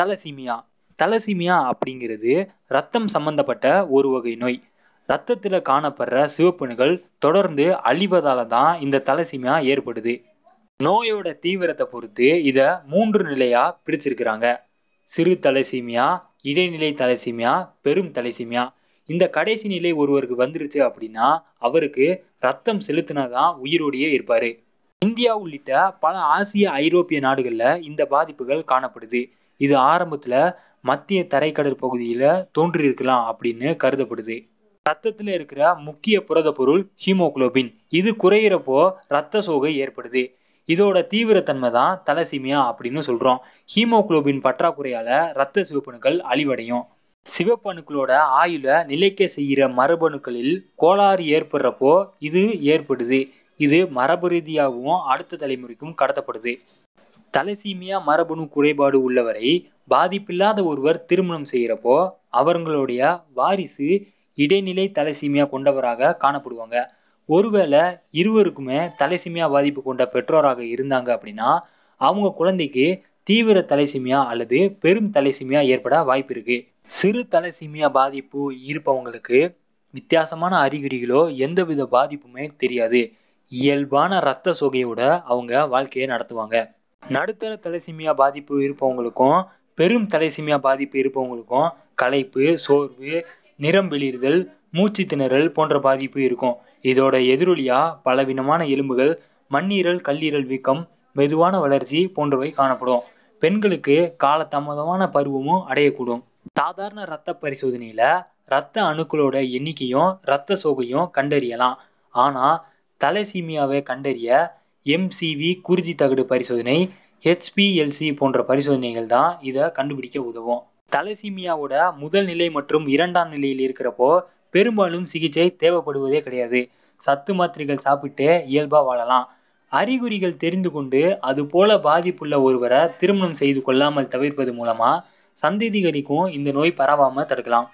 thalassemia thalassemia அப்படிங்கிறது ரத்தம் சம்பந்தப்பட்ட ஒரு வகை நோய் ரத்தத்தில் காணப்படுற சிவப்பணுகள் தொடர்ந்து அழிவதால தான் இந்த தலசீமியா ஏற்படுது நோயோட தீவிரத்தை பொறுத்து இதை மூன்று நிலையாக பிரிச்சிருக்கிறாங்க சிறு தலசீமியா இடைநிலை தலசீமியா பெரும் தலசீமியா இந்த கடைசி நிலை ஒருவருக்கு வந்துருச்சு அப்படின்னா அவருக்கு ரத்தம் தான் உயிரோடையே இருப்பார் இந்தியா உள்ளிட்ட பல ஆசிய ஐரோப்பிய நாடுகளில் இந்த பாதிப்புகள் காணப்படுது இது ஆரம்பத்தில் மத்திய தரைக்கடல் பகுதியில் தோன்றியிருக்கலாம் அப்படின்னு கருதப்படுது ரத்தத்தில் இருக்கிற முக்கிய புரத பொருள் ஹீமோகுளோபின் இது குறையிறப்போ ரத்த சோகை ஏற்படுது இதோட தீவிரத்தன்மை தான் தலசீமியா அப்படின்னு சொல்கிறோம் ஹீமோகுளோபின் பற்றாக்குறையால் ரத்த சிவப்பணுக்கள் அழிவடையும் சிவப்பணுக்களோட ஆயுளை நிலைக்க செய்கிற மரபணுக்களில் கோளாறு ஏற்படுறப்போ இது ஏற்படுது இது மரபு ரீதியாகவும் அடுத்த தலைமுறைக்கும் கடத்தப்படுது தலசீமியா மரபணு குறைபாடு உள்ளவரை பாதிப்பில்லாத ஒருவர் திருமணம் செய்கிறப்போ அவர்களுடைய வாரிசு இடைநிலை தலசீமியா கொண்டவராக காணப்படுவாங்க ஒருவேளை இருவருக்குமே தலைசீமியா பாதிப்பு கொண்ட பெற்றோராக இருந்தாங்க அப்படின்னா அவங்க குழந்தைக்கு தீவிர தலசீமியா அல்லது பெரும் தலசீமியா ஏற்பட வாய்ப்பு இருக்கு சிறு தலைசீமியா பாதிப்பு இருப்பவங்களுக்கு வித்தியாசமான அறிகுறிகளோ எந்தவித பாதிப்புமே தெரியாது இயல்பான இரத்த சோகையோட அவங்க வாழ்க்கையை நடத்துவாங்க நடுத்தர தலைசீமியா பாதிப்பு இருப்பவங்களுக்கும் பெரும் தலைசீமியா பாதிப்பு இருப்பவங்களுக்கும் களைப்பு சோர்வு நிறம் வெளியிடுதல் மூச்சு திணறல் போன்ற பாதிப்பு இருக்கும் இதோட எதிரொலியா பலவீனமான எலும்புகள் மண்ணீரல் கல்லீரல் வீக்கம் மெதுவான வளர்ச்சி போன்றவை காணப்படும் பெண்களுக்கு காலதாமதமான பருவமும் அடையக்கூடும் சாதாரண இரத்த பரிசோதனையில இரத்த அணுக்களோட எண்ணிக்கையும் இரத்த சோகையும் கண்டறியலாம் ஆனா தலைசீமியாவை கண்டறிய எம்சிவி குருதி தகடு பரிசோதனை ஹெச்பிஎல்சி போன்ற பரிசோதனைகள் தான் இதை கண்டுபிடிக்க உதவும் தலசீமியாவோட முதல் நிலை மற்றும் இரண்டாம் நிலையில் இருக்கிறப்போ பெரும்பாலும் சிகிச்சை தேவைப்படுவதே கிடையாது சத்து மாத்திரைகள் சாப்பிட்டு இயல்பாக வாழலாம் அறிகுறிகள் தெரிந்து கொண்டு அது போல பாதிப்புள்ள ஒருவரை திருமணம் செய்து கொள்ளாமல் தவிர்ப்பது மூலமாக சந்ததிகரிக்கும் இந்த நோய் பரவாமல் தடுக்கலாம்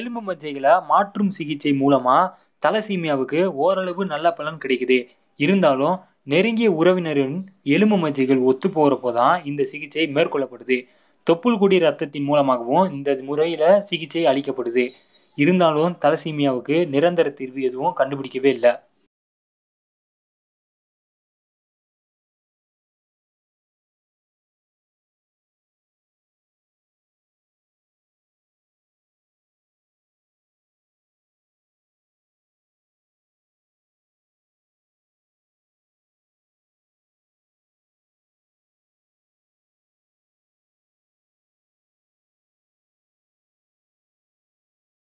எலும்பு மஜ்ஜைகளை மாற்றும் சிகிச்சை மூலமாக தலசீமியாவுக்கு ஓரளவு நல்ல பலன் கிடைக்குது இருந்தாலும் நெருங்கிய உறவினரின் எலும்பு மஜ்ஜைகள் ஒத்து போகிறப்போ தான் இந்த சிகிச்சை மேற்கொள்ளப்படுது தொப்புள் குடி ரத்தத்தின் மூலமாகவும் இந்த முறையில் சிகிச்சை அளிக்கப்படுது இருந்தாலும் தலசீமியாவுக்கு நிரந்தர தீர்வு எதுவும் கண்டுபிடிக்கவே இல்லை